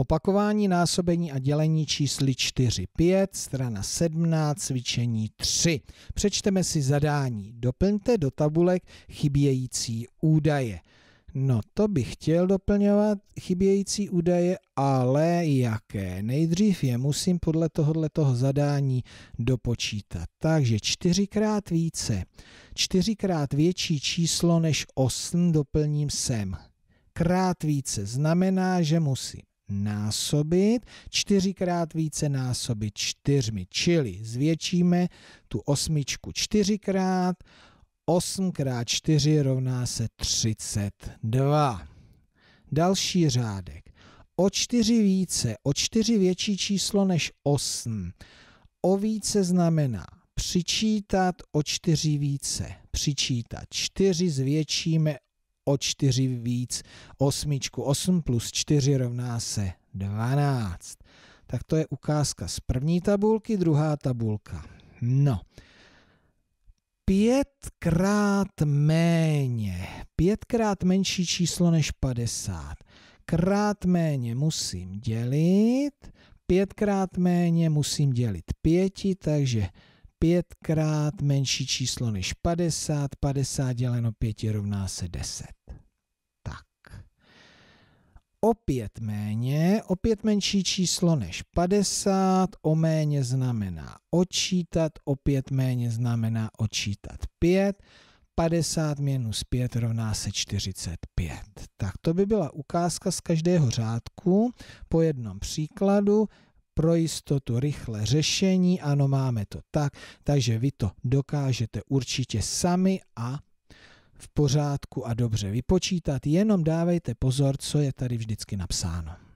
Opakování násobení a dělení čísly 4, 5, strana 17, cvičení 3. Přečteme si zadání. Doplňte do tabulek chybějící údaje. No to bych chtěl doplňovat chybějící údaje, ale jaké? Nejdřív je musím podle toho zadání dopočítat. Takže čtyřikrát více, čtyřikrát větší číslo než 8 doplním sem. Krát více znamená, že musím násobit, čtyřikrát více násobit čtyřmi, čili zvětšíme tu osmičku čtyřikrát, 8 krát 4 rovná se 32. Další řádek. O 4 více, o 4 větší číslo než 8. O více znamená přičítat o 4 více. Přičítat 4 zvětšíme o 4 víc osmičku. 8 plus 4 rovná se 12. Tak to je ukázka z první tabulky, druhá tabulka. No, pětkrát méně, pětkrát menší číslo než 50. Krát méně musím dělit, pětkrát méně musím dělit pěti, takže pětkrát menší číslo než 50, 50 děleno pěti rovná se 10 opět méně, opět menší číslo než 50, o méně znamená odčítat, opět méně znamená odčítat 5, 50 minus 5 rovná se 45. Tak to by byla ukázka z každého řádku po jednom příkladu, pro jistotu rychle řešení, ano máme to tak, takže vy to dokážete určitě sami a v pořádku a dobře vypočítat, jenom dávejte pozor, co je tady vždycky napsáno.